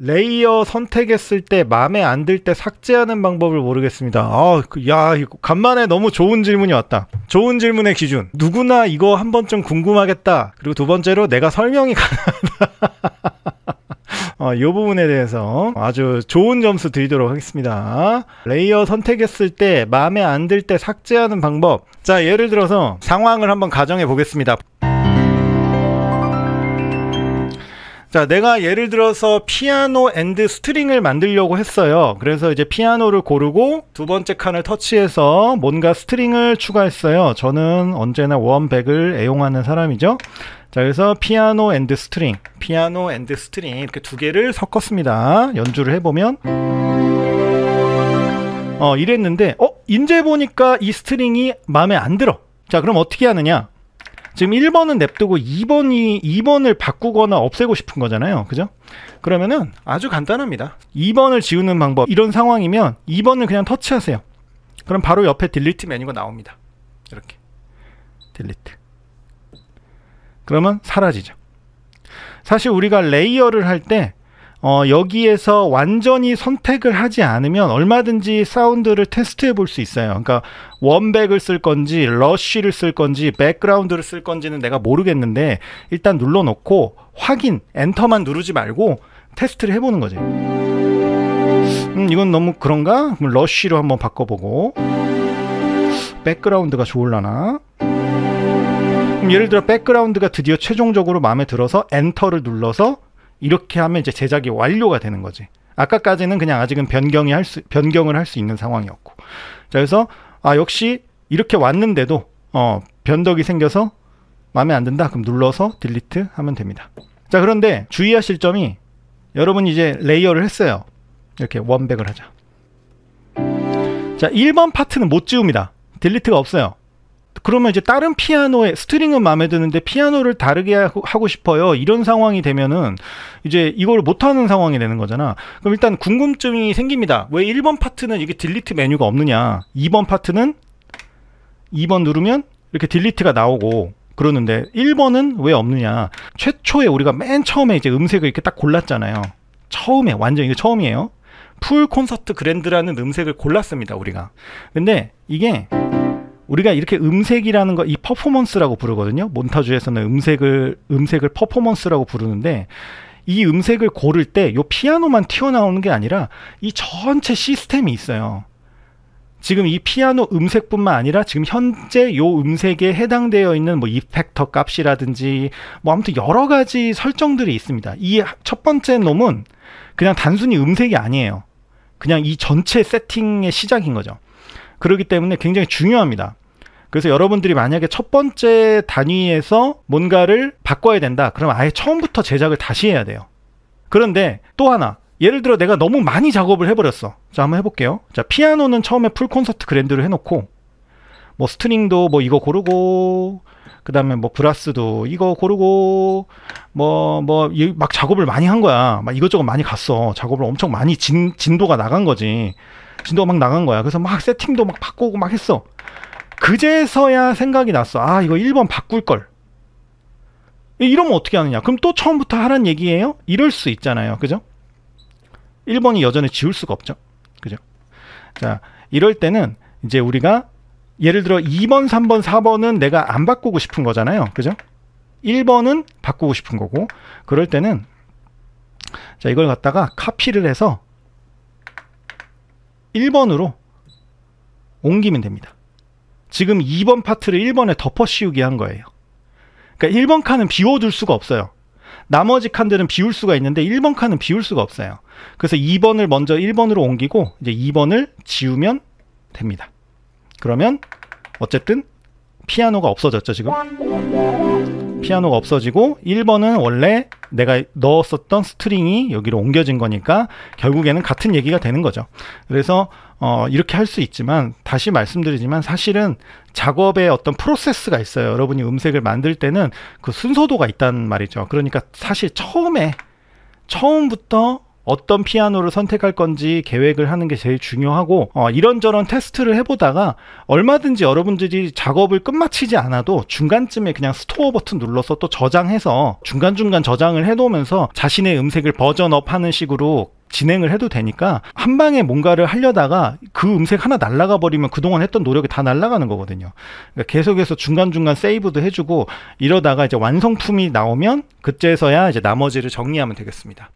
레이어 선택했을 때 마음에 안 들 때 삭제하는 방법을 모르겠습니다. 아, 그, 야, 간만에 너무 좋은 질문이 왔다. 좋은 질문의 기준. 누구나 이거 한 번쯤 궁금하겠다. 그리고 두 번째로 내가 설명이 가능하다. 어, 이 부분에 대해서 아주 좋은 점수 드리도록 하겠습니다. 레이어 선택했을 때 마음에 안 들 때 삭제하는 방법. 자, 예를 들어서 상황을 한번 가정해 보겠습니다. 자, 내가 예를 들어서 피아노 앤드 스트링을 만들려고 했어요. 그래서 이제 피아노를 고르고 두 번째 칸을 터치해서 뭔가 스트링을 추가했어요. 저는 언제나 원백을 애용하는 사람이죠. 자, 그래서 피아노 앤드 스트링, 피아노 앤드 스트링 이렇게 두 개를 섞었습니다. 연주를 해보면 어 이랬는데 어 이제 보니까 이 스트링이 마음에 안 들어. 자, 그럼 어떻게 하느냐? 지금 1번은 냅두고 2번이 2번을 바꾸거나 없애고 싶은 거잖아요. 그죠? 그러면은 아주 간단합니다. 2번을 지우는 방법. 이런 상황이면 2번을 그냥 터치하세요. 그럼 바로 옆에 딜리트 메뉴가 나옵니다. 이렇게. 딜리트. 그러면 사라지죠. 사실 우리가 레이어를 할때 어, 여기에서 완전히 선택을 하지 않으면 얼마든지 사운드를 테스트해 볼 수 있어요. 그러니까 원백을 쓸 건지 러쉬를 쓸 건지 백그라운드를 쓸 건지는 내가 모르겠는데 일단 눌러놓고 확인 엔터만 누르지 말고 테스트를 해보는 거지. 음, 이건 너무 그런가? 그럼 러쉬로 한번 바꿔보고 백그라운드가 좋을라나? 예를 들어 백그라운드가 드디어 최종적으로 마음에 들어서 엔터를 눌러서 이렇게 하면 이제 제작이 완료가 되는 거지. 아까까지는 그냥 아직은 변경이 할 수, 변경을 할 수 있는 상황이었고. 자, 그래서, 아, 역시 이렇게 왔는데도, 어, 변덕이 생겨서 마음에 안 든다? 그럼 눌러서 딜리트 하면 됩니다. 자, 그런데 주의하실 점이 여러분 이제 레이어를 했어요. 이렇게 원백을 하자. 자, 1번 파트는 못 지웁니다. 딜리트가 없어요. 그러면 이제 다른 피아노의 스트링은 마음에 드는데 피아노를 다르게 하고 싶어요. 이런 상황이 되면은 이제 이걸 못하는 상황이 되는 거잖아. 그럼 일단 궁금증이 생깁니다. 왜 1번 파트는 이게 딜리트 메뉴가 없느냐? 2번 파트는 2번 누르면 이렇게 딜리트가 나오고 그러는데 1번은 왜 없느냐? 최초에 우리가 맨 처음에 이제 음색을 이렇게 딱 골랐잖아요. 처음에 완전 이게 처음이에요. 풀 콘서트 그랜드라는 음색을 골랐습니다 우리가 근데 이게 우리가 이렇게 음색이라는 거 이 퍼포먼스라고 부르거든요 몬타주에서는 음색을 음색을 퍼포먼스라고 부르는데 이 음색을 고를 때요 피아노만 튀어나오는 게 아니라 이 전체 시스템이 있어요. 지금 이 피아노 음색뿐만 아니라 지금 현재 요 음색에 해당되어 있는 뭐 이펙터 값이라든지 뭐 아무튼 여러 가지 설정들이 있습니다. 이 첫 번째 놈은 그냥 단순히 음색이 아니에요. 그냥 이 전체 세팅의 시작인 거죠. 그렇기 때문에 굉장히 중요합니다. 그래서 여러분들이 만약에 첫 번째 단위에서 뭔가를 바꿔야 된다. 그러면 아예 처음부터 제작을 다시 해야 돼요. 그런데 또 하나. 예를 들어 내가 너무 많이 작업을 해버렸어. 자, 한번 해볼게요. 자, 피아노는 처음에 풀 콘서트 그랜드를 해놓고, 뭐 스트링도 뭐 이거 고르고, 그 다음에 뭐 브라스도 이거 고르고, 뭐, 뭐, 막 작업을 많이 한 거야. 막 이것저것 많이 갔어. 작업을 엄청 많이 진, 진도가 나간 거지. 진도가 막 나간 거야. 그래서 막 세팅도 막 바꾸고 막 했어. 그제서야 생각이 났어. 아, 이거 1번 바꿀 걸. 이러면 어떻게 하느냐? 그럼 또 처음부터 하란 얘기예요? 이럴 수 있잖아요. 그죠? 1번이 여전히 지울 수가 없죠. 그죠? 자, 이럴 때는 이제 우리가 예를 들어 2번, 3번, 4번은 내가 안 바꾸고 싶은 거잖아요. 그죠? 1번은 바꾸고 싶은 거고. 그럴 때는 자, 이걸 갖다가 카피를 해서 1번으로 옮기면 됩니다. 지금 2번 파트를 1번에 덮어 씌우게 한 거예요. 그러니까 1번 칸은 비워둘 수가 없어요. 나머지 칸들은 비울 수가 있는데 1번 칸은 비울 수가 없어요. 그래서 2번을 먼저 1번으로 옮기고 이제 2번을 지우면 됩니다. 그러면 어쨌든 피아노가 없어졌죠, 지금. 피아노가 없어지고 1번은 원래 내가 넣었었던 스트링이 여기로 옮겨진 거니까 결국에는 같은 얘기가 되는 거죠. 그래서 어, 이렇게 할 수 있지만 다시 말씀드리지만 사실은 작업의 어떤 프로세스가 있어요. 여러분이 음색을 만들 때는 그 순서도가 있단 말이죠. 그러니까 사실 처음에 처음부터 어떤 피아노를 선택할 건지 계획을 하는 게 제일 중요하고 어, 이런저런 테스트를 해보다가 얼마든지 여러분들이 작업을 끝마치지 않아도 중간쯤에 그냥 스토어 버튼 눌러서 또 저장해서 중간중간 저장을 해놓으면서 자신의 음색을 버전업 하는 식으로 진행을 해도 되니까 한 방에 뭔가를 하려다가 그 음색 하나 날라가 버리면 그동안 했던 노력이 다날라가는 거거든요. 그러니까 계속해서 중간중간 세이브도 해주고 이러다가 이제 완성품이 나오면 그때서야 이제 나머지를 정리하면 되겠습니다.